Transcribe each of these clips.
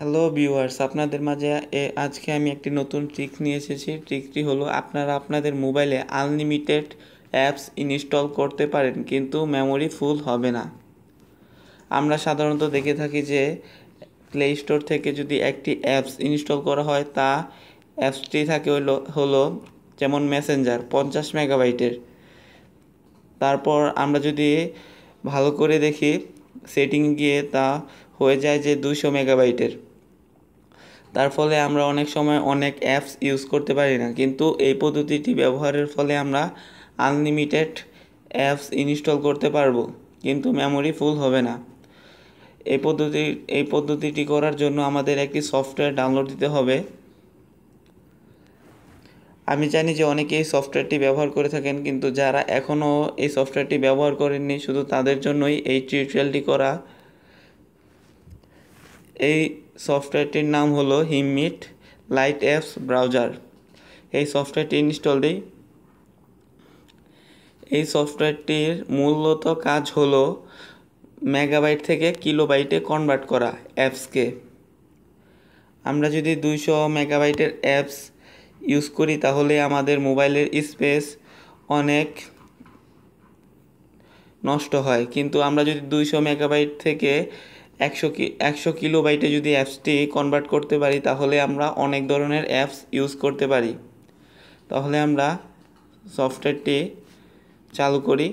hello viewers আপনাদের মাঝে এ আজকে আমি একটি নতুন ট্রিক নিয়ে এসেছি ট্রিকটি হলো আপনারা আপনাদের মোবাইলে আনলিমিটেড অ্যাপস ইনস্টল করতে পারেন কিন্তু মেমোরি ফুল হবে না আমরা সাধারণত দেখে থাকি যে প্লে স্টোর থেকে যদি একটি অ্যাপস ইনস্টল করা হয় তা অ্যাপসটি থাকে হলো হলো যেমন মেসেঞ্জার পঞ্চাশ মেগাবাইটের তারপর আমরা যদি ভালো করে দেখি সেটিং গিয়ে তা হয়ে যায় যে দুশো মেগাবাইটের তার ফলে আমরা অনেক সময় অনেক অ্যাপস ইউজ করতে পারি না কিন্তু এই পদ্ধতিটি ব্যবহারের ফলে আমরা আনলিমিটেড অ্যাপস ইনস্টল করতে পারবো কিন্তু মেমোরি ফুল হবে না এই পদ্ধতি এই পদ্ধতিটি করার জন্য আমাদের একটি সফটওয়্যার ডাউনলোড দিতে হবে আমি জানি যে অনেকে এই সফটওয়্যারটি ব্যবহার করে থাকেন কিন্তু যারা এখনও এই সফটওয়্যারটি ব্যবহার করেননি শুধু তাদের জন্যই এই টিউটোরিয়ালটি করা এই সফটওয়্যারটির নাম হলো হিমমিট লাইট অ্যাপস ব্রাউজার এই সফটওয়্যারটি ইনস্টল দিই এই সফটওয়্যারটির মূলত কাজ হলো মেগাবাইট থেকে কিলোবাইটে কনভার্ট করা অ্যাপসকে আমরা যদি দুইশো মেগাবাইটের অ্যাপস ইউজ করি তাহলে আমাদের মোবাইলের স্পেস অনেক নষ্ট হয় কিন্তু আমরা যদি দুইশো মেগাবাইট থেকে একশো কি একশো কিলো বাইটে যদি অ্যাপসটি কনভার্ট করতে পারি তাহলে আমরা অনেক ধরনের অ্যাপস ইউজ করতে পারি তাহলে আমরা সফটওয়্যারটি চালু করি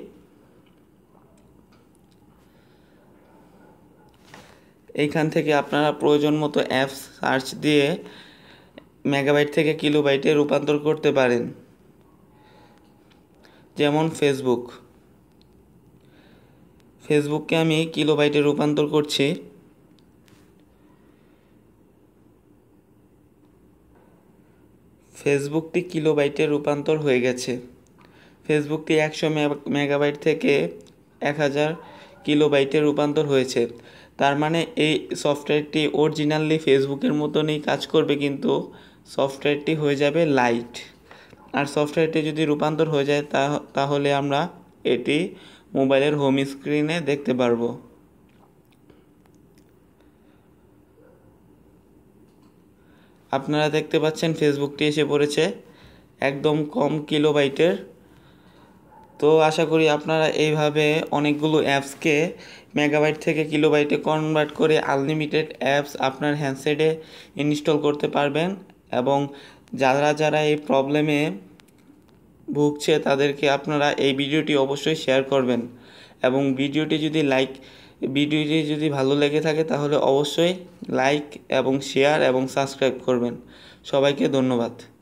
এইখান থেকে আপনারা প্রয়োজন মতো অ্যাপস সার্চ দিয়ে মেগাবাইট থেকে কিলোবাইটে রূপান্তর করতে পারেন যেমন ফেসবুক ফেসবুককে আমি কিলোবাইটে রূপান্তর করছি ফেসবুকটি কিলোবাইটে রূপান্তর হয়ে গেছে ফেসবুকটি একশো মেগাবাইট থেকে এক হাজার কিলোবাইটে রূপান্তর হয়েছে তার মানে এই সফটওয়্যারটি অরিজিনালি ফেসবুকের মতনই কাজ করবে কিন্তু সফটওয়্যারটি হয়ে যাবে লাইট আর সফটওয়্যারটি যদি রূপান্তর হয়ে যায় তাহলে আমরা এটি মোবাইলের হোম স্ক্রিনে দেখতে পারবো আপনারা দেখতে পাচ্ছেন ফেসবুকটি এসে পড়েছে একদম কম কিলোবাইটের তো আশা করি আপনারা এইভাবে অনেকগুলো অ্যাপসকে মেগাবাইট থেকে কিলোবাইটে কনভার্ট করে আনলিমিটেড অ্যাপস আপনার হ্যান্ডসেটে ইনস্টল করতে পারবেন এবং যারা যারা এই প্রবলেমে ভুগছে তাদেরকে আপনারা এই ভিডিওটি অবশ্যই শেয়ার করবেন এবং ভিডিওটি যদি লাইক ভিডিওটি যদি ভালো লেগে থাকে তাহলে অবশ্যই লাইক এবং শেয়ার এবং সাবস্ক্রাইব করবেন সবাইকে ধন্যবাদ